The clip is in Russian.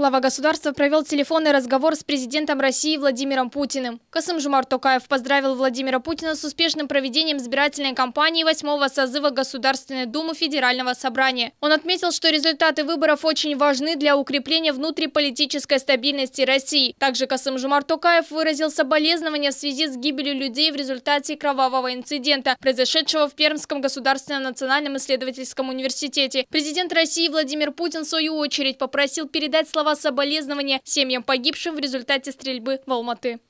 Глава государства провел телефонный разговор с президентом России Владимиром Путиным. Касым-Жумар Токаев поздравил Владимира Путина с успешным проведением избирательной кампании 8 созыва Государственной Думы Федерального собрания. Он отметил, что результаты выборов очень важны для укрепления внутриполитической стабильности России. Также Касым-Жумар Токаев выразил соболезнования в связи с гибелью людей в результате кровавого инцидента, произошедшего в Пермском государственном национальном исследовательском университете. Президент России Владимир Путин в свою очередь попросил передать слова слова соболезнования семьям погибшим в результате стрельбы в Алматы.